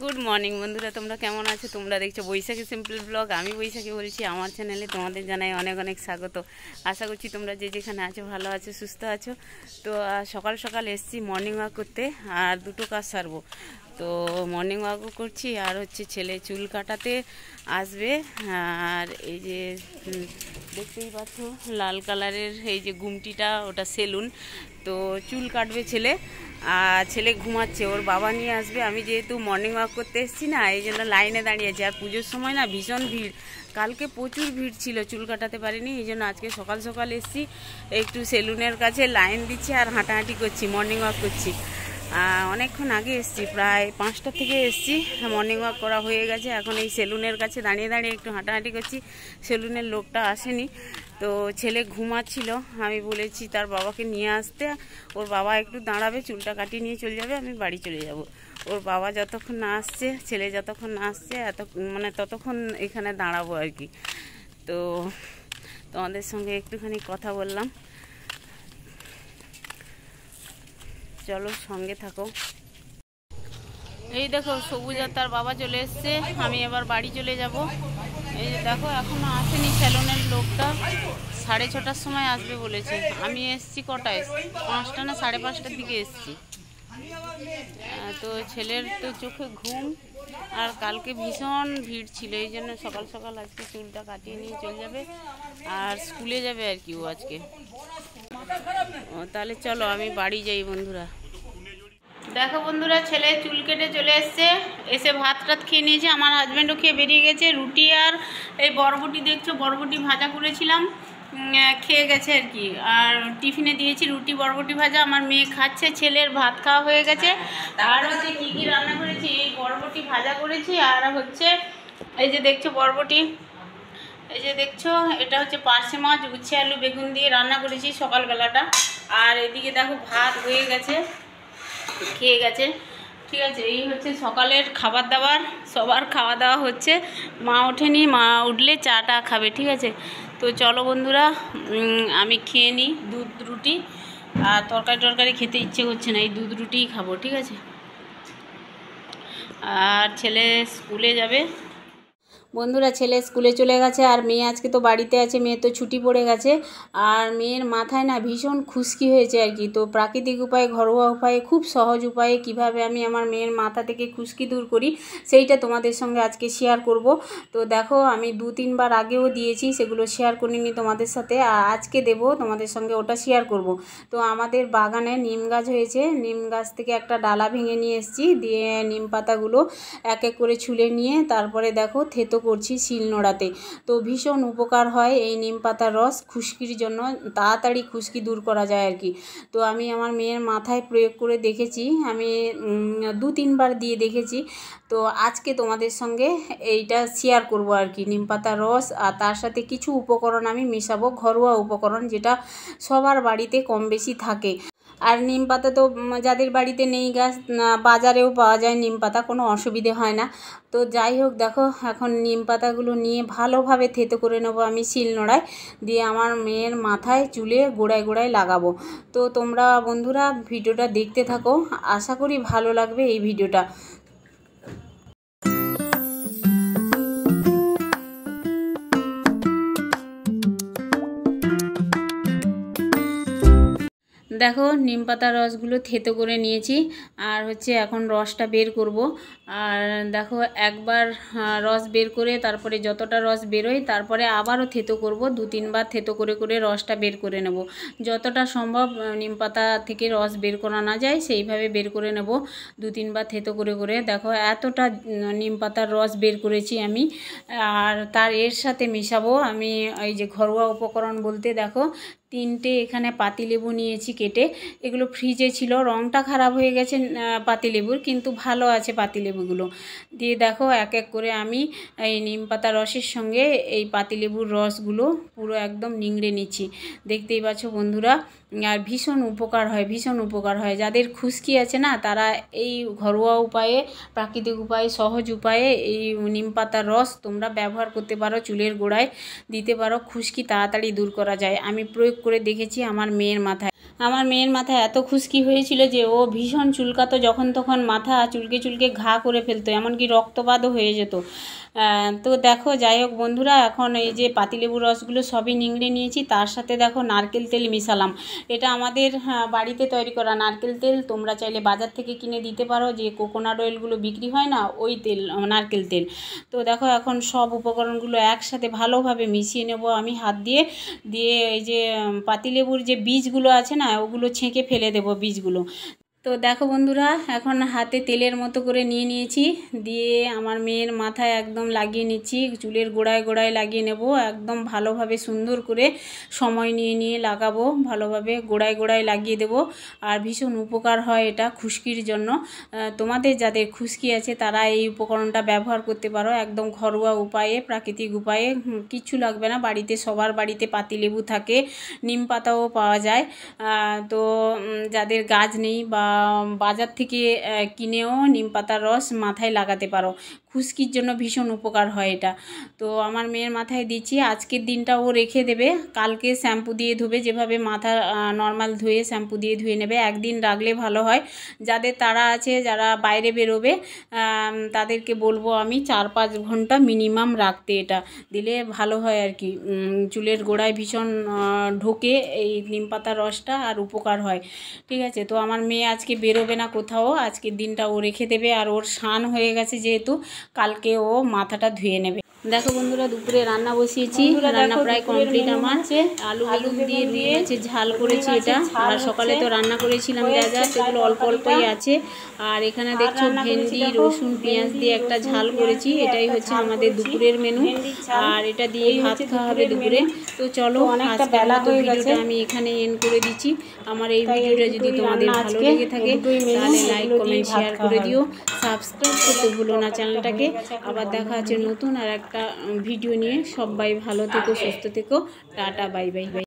good morning বন্ধুরা তোমরা কেমন আছো তোমরা দেখছো বৈশাখী সিম্পল ব্লগ আমি বৈশাখী বলছি আমার চ্যানেলে তোমাদের জানাই অনেক অনেক স্বাগত আশা করছি তোমরা যে যেখানে আছো ভালো আছো সুস্থ আছো তো সকাল সকাল এসছি মর্নিং ওয়াক করতে আর দুটো কাজ সারবো তো মর্নিং ওয়াকও করছি আর হচ্ছে ছেলে চুল কাটাতে আসবে আর এই যে দেখতেই পাচ্ছ লাল কালারের এই যে গুমটিটা ওটা সেলুন তো চুল কাটবে ছেলে আর ছেলে ঘুমাচ্ছে ওর বাবা নিয়ে আসবে আমি যেহেতু মর্নিং ওয়াক করতে এসেছি না এই জন্য লাইনে দাঁড়িয়েছি আর পুজোর সময় না ভীষণ ভিড় কালকে প্রচুর ভিড় ছিল চুল কাটাতে পারিনি এই জন্য আজকে সকাল সকাল এসছি একটু সেলুনের কাছে লাইন দিচ্ছি আর হাঁটাহাঁটি করছি মর্নিং ওয়াক করছি অনেকক্ষণ আগে এসছি প্রায় পাঁচটা থেকে এসছি মর্নিং ওয়াক করা হয়ে গেছে এখন এই সেলুনের কাছে দাঁড়িয়ে দাঁড়িয়ে একটু হাঁটাহাঁটি করছি সেলুনের লোকটা আসেনি তো ছেলে ঘুমাচ্ছিল আমি বলেছি তার বাবাকে নিয়ে আসতে ওর বাবা একটু দাঁড়াবে চুলটা কাটিয়ে নিয়ে চলে যাবে আমি বাড়ি চলে যাব ওর বাবা যতক্ষণ না আসছে ছেলে যতক্ষণ না আসছে এত মানে ততক্ষণ এখানে দাঁড়াবো আর কি তো তোমাদের সঙ্গে একটুখানি কথা বললাম চলো সঙ্গে থাকো এই দেখো সবুজ আর তার বাবা চলে এসছে আমি এবার বাড়ি চলে যাবো এই যে দেখো এখনও আসেনি স্যালনের লোকটা সাড়ে ছটার সময় আসবে বলেছে আমি এসছি কটায় পাঁচটা না সাড়ে পাঁচটার দিকে এসছি তো ছেলের তো চোখে ঘুম আর কালকে ভীষণ ভিড় ছিল এই জন্য সকাল সকাল আজকে চুলটা কাটিয়ে নিয়ে চলে যাবে আর স্কুলে যাবে আর কি ও আজকে ও তাহলে চলো আমি বাড়ি যাই বন্ধুরা দেখো বন্ধুরা ছেলে চুল কেটে চলে এসছে এসে ভাত টাত খেয়ে নিয়েছে আমার হাজব্যান্ডও খেয়ে বেরিয়ে গেছে রুটি আর এই বরবটি দেখছো বরবটি ভাজা করেছিলাম খেয়ে গেছে আর কি আর টিফিনে দিয়েছি রুটি বরবটি ভাজা আমার মেয়ে খাচ্ছে ছেলের ভাত খাওয়া হয়ে গেছে আর হচ্ছে কী কী রান্না করেছি এই বরবটি ভাজা করেছি আর হচ্ছে এই যে দেখছো বরবটি এই যে দেখছো এটা হচ্ছে পার্শে মাছ উচ্ছে আলু বেগুন দিয়ে রান্না করেছি সকালবেলাটা আর এদিকে দেখো ভাত হয়ে গেছে খেয়ে গেছে ঠিক আছে এই হচ্ছে সকালের খাবার দাবার সবার খাওয়া দাওয়া হচ্ছে মা ওঠেনি মা উঠলে চাটা খাবে ঠিক আছে তো চলো বন্ধুরা আমি খেয়ে নিই দুধ রুটি আর তরকারি টরকারি খেতে ইচ্ছে করছে না এই দুধ রুটিই খাবো ঠিক আছে আর ছেলে স্কুলে যাবে বন্ধুরা ছেলে স্কুলে চলে গেছে আর মেয়ে আজকে তো বাড়িতে আছে মেয়ে তো ছুটি পড়ে গেছে আর মেয়ের মাথায় না ভীষণ খুশকি হয়েছে আর কি তো প্রাকৃতিক উপায়ে ঘরোয়া উপায়ে খুব সহজ উপায়ে কিভাবে আমি আমার মেয়ের মাথা থেকে খুশকি দূর করি সেইটা তোমাদের সঙ্গে আজকে শেয়ার করব তো দেখো আমি দু তিনবার আগেও দিয়েছি সেগুলো শেয়ার করিনি তোমাদের সাথে আর আজকে দেব তোমাদের সঙ্গে ওটা শেয়ার করব তো আমাদের বাগানে নিম গাছ হয়েছে নিম গাছ থেকে একটা ডালা ভেঙে নিয়ে এসেছি দিয়ে নিম পাতাগুলো এক এক করে ছুলে নিয়ে তারপরে দেখো থেতো করছি শিলনোড়াতে তো ভীষণ উপকার হয় এই নিম পাতার রস খুশকির জন্য তাড়াতাড়ি খুশকি দূর করা যায় আর কি তো আমি আমার মেয়ের মাথায় প্রয়োগ করে দেখেছি আমি দু তিনবার দিয়ে দেখেছি তো আজকে তোমাদের সঙ্গে এইটা শেয়ার করব আর কি নিম পাতার রস আর তার সাথে কিছু উপকরণ আমি মেশাবো ঘরোয়া উপকরণ যেটা সবার বাড়িতে কম বেশি থাকে আর নিম পাতা তো যাদের বাড়িতে নেই গাছ বাজারেও পাওয়া যায় নিম পাতা কোনো অসুবিধে হয় না তো যাই হোক দেখো এখন নিম পাতাগুলো নিয়ে ভালোভাবে থেতো করে নেবো আমি শিলনোড়ায় দিয়ে আমার মেয়ের মাথায় চুলে গোড়ায় গোড়ায় লাগাবো তো তোমরা বন্ধুরা ভিডিওটা দেখতে থাকো আশা করি ভালো লাগবে এই ভিডিওটা দেখো নিম পাতার রসগুলো থেতো করে নিয়েছি আর হচ্ছে এখন রসটা বের করব আর দেখো একবার রস বের করে তারপরে যতটা রস বেরোয় তারপরে আবারও থেতো করব দু তিনবার থেতো করে করে রসটা বের করে নেব যতটা সম্ভব নিম পাতা থেকে রস বের করা না যায় সেইভাবে বের করে নেব দু তিনবার থেতো করে করে দেখো এতটা নিম পাতার রস বের করেছি আমি আর তার এর সাথে মিশাবো আমি এই যে ঘরোয়া উপকরণ বলতে দেখো তিনটে এখানে পাতিলেবু নিয়েছি কেটে এগুলো ফ্রিজে ছিল রঙটা খারাপ হয়ে গেছে পাতিলেবুর কিন্তু ভালো আছে পাতিলেবুগুলো দিয়ে দেখো এক এক করে আমি এই নিম পাতা রসের সঙ্গে এই পাতিলেবুর রসগুলো পুরো একদম নিংড়ে নিচ্ছি দেখতেই পাচ্ছ বন্ধুরা আর ভীষণ উপকার হয় ভীষণ উপকার হয় যাদের খুশকি আছে না তারা এই ঘরোয়া উপায়ে প্রাকৃতিক উপায়ে সহজ উপায়ে এই নিম পাতার রস তোমরা ব্যবহার করতে পারো চুলের গোড়ায় দিতে পারো খুশকি তাড়াতাড়ি দূর করা যায় আমি প্রয়োগ করে দেখেছি আমার মেয়ের মাথায় আমার মেয়ের মাথা এত খুশকি হয়েছিল যে ও ভীষণ চুলকাতো যখন তখন মাথা চুলকে চুলকে ঘা করে ফেলতো এমনকি রক্তপাতও হয়ে যেত তো দেখো যাই হোক বন্ধুরা এখন এই যে পাতিলেবু রসগুলো সবই নিংড়ে নিয়েছি তার সাথে দেখো নারকেল তেল মিশালাম এটা আমাদের হ্যাঁ, বাড়িতে তৈরি করা নারকেল তেল তোমরা চাইলে বাজার থেকে কিনে দিতে পারো যে কোকোনাট অয়েলগুলো বিক্রি হয় না ওই তেল নারকেল তেল তো দেখো এখন সব উপকরণগুলো একসাথে ভালোভাবে মিশিয়ে নেব আমি হাত দিয়ে দিয়ে এই যে পাতিলেবুর যে বীজগুলো আছে আছে না ওগুলো ছেঁকে ফেলে দেব বীজগুলো তো দেখো বন্ধুরা এখন হাতে তেলের মতো করে নিয়ে নিয়েছি দিয়ে আমার মেয়ের মাথায় একদম লাগিয়ে নিচ্ছি চুলের গোড়ায় গোড়ায় লাগিয়ে নেব একদম ভালোভাবে সুন্দর করে সময় নিয়ে নিয়ে লাগাবো ভালোভাবে গোড়ায় গোড়ায় লাগিয়ে দেব আর ভীষণ উপকার হয় এটা খুশকির জন্য তোমাদের যাদের খুশকি আছে তারা এই উপকরণটা ব্যবহার করতে পারো একদম ঘরোয়া উপায়ে প্রাকৃতিক উপায়ে কিচ্ছু লাগবে না বাড়িতে সবার বাড়িতে পাতিলেবু থাকে নিম পাতাও পাওয়া যায় তো যাদের গাছ নেই বা বাজার থেকে কিনেও নিম পাতার রস মাথায় লাগাতে পারো খুশকির জন্য ভীষণ উপকার হয় এটা তো আমার মেয়ের মাথায় দিচ্ছি আজকের দিনটা ও রেখে দেবে কালকে শ্যাম্পু দিয়ে ধুবে যেভাবে মাথা নর্মাল ধুয়ে শ্যাম্পু দিয়ে ধুয়ে নেবে একদিন রাখলে ভালো হয় যাদের তারা আছে যারা বাইরে বেরোবে তাদেরকে বলবো আমি চার পাঁচ ঘন্টা মিনিমাম রাখতে এটা দিলে ভালো হয় আর কি চুলের গোড়ায় ভীষণ ঢোকে এই নিম পাতার রসটা আর উপকার হয় ঠিক আছে তো আমার মেয়ে আজ আজকে বেরোবে না কোথাও আজকের দিনটা ও রেখে দেবে আর ওর সান হয়ে গেছে যেহেতু কালকে ও মাথাটা ধুয়ে নেবে দেখো বন্ধুরা দুপুরে রান্না বসিয়েছি রান্না প্রায় কমপ্লিট আমার আলু আলু দিয়ে রুই ঝাল করেছি এটা আর সকালে তো রান্না করেছিলাম যা যা সেগুলো অল্প অল্পই আছে আর এখানে দেখছো ভেন্ডি রসুন পেঁয়াজ দিয়ে একটা ঝাল করেছি এটাই হচ্ছে আমাদের দুপুরের মেনু আর এটা দিয়ে ভাত খাওয়া হবে দুপুরে তো চলো বেলা তো ভিডিওটা আমি এখানে এন্ড করে দিচ্ছি আমার এই ভিডিওটা যদি তোমাদের ভালো লেগে থাকে তাহলে লাইক কমেন্ট শেয়ার করে দিও সাবস্ক্রাইব করতে ভুলো না চ্যানেলটাকে আবার দেখা আছে নতুন আর এক একটা ভিডিও নিয়ে সবাই ভালো থেকো সুস্থ থেকো টাটা বাই বাই বাই